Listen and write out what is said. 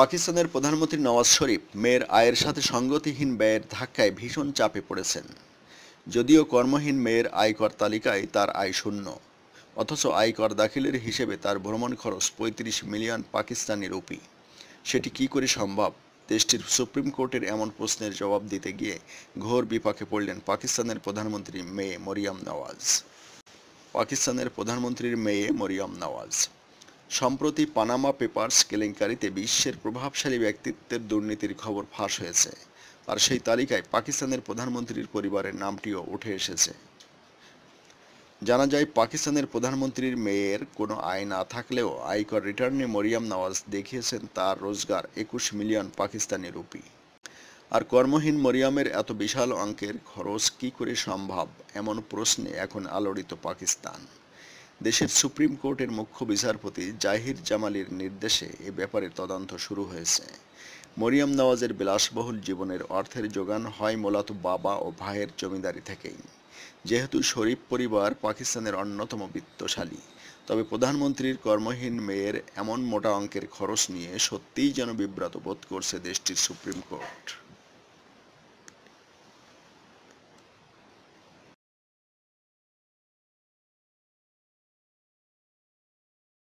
পাকিস্তানের প্রধানমন্ত্রী নওয়াজ শরীফ মেয়ের আয়ের সাথে সঙ্গতিহীন ব্যয়ের ধাক্কায় ভীষণ চাপে পড়েছেন যদিও কর্মহীন মেয়ের আয়কর তালিকায় তার আয় শূন্য অথচ আয়কর দাখিলের হিসেবে তার ভ্রমণ খরচ পঁয়ত্রিশ মিলিয়ন পাকিস্তানি রুপি সেটি কি করে সম্ভব দেশটির সুপ্রিম কোর্টের এমন প্রশ্নের জবাব দিতে গিয়ে ঘোর বিপাকে পড়লেন পাকিস্তানের প্রধানমন্ত্রী মেয়ে মরিয়াম নওয়াজ পাকিস্তানের প্রধানমন্ত্রীর মেয়ে মরিয়াম নওয়াজ সম্প্রতি পানামা পেপার্স কেলেঙ্কারিতে বিশ্বের প্রভাবশালী ব্যক্তিত্বের দুর্নীতির খবর ফাঁস হয়েছে আর সেই তালিকায় পাকিস্তানের প্রধানমন্ত্রীর পরিবারের নামটিও উঠে এসেছে জানা যায় পাকিস্তানের প্রধানমন্ত্রীর মেয়ের কোনো আয় না থাকলেও আয়কর রিটার্নে মরিয়াম নওয়াজ দেখিয়েছেন তার রোজগার একুশ মিলিয়ন পাকিস্তানি রুপি আর কর্মহীন মরিয়ামের এত বিশাল অঙ্কের খরচ কি করে সম্ভব এমন প্রশ্নে এখন আলোড়িত পাকিস্তান দেশের সুপ্রিম কোর্টের মুখ্য বিচারপতি জাহির জামালির নির্দেশে এ ব্যাপারে তদন্ত শুরু হয়েছে মরিয়াম নওয়াজের বিলাসবহুল জীবনের অর্থের যোগান হয় মূলত বাবা ও ভাইয়ের জমিদারি থেকেই যেহেতু শরীফ পরিবার পাকিস্তানের অন্যতম বিত্তশালী তবে প্রধানমন্ত্রীর কর্মহীন মেয়ের এমন মোটা অঙ্কের খরচ নিয়ে সত্যিই যেন বিব্রত বোধ করছে দেশটির সুপ্রিম কোর্ট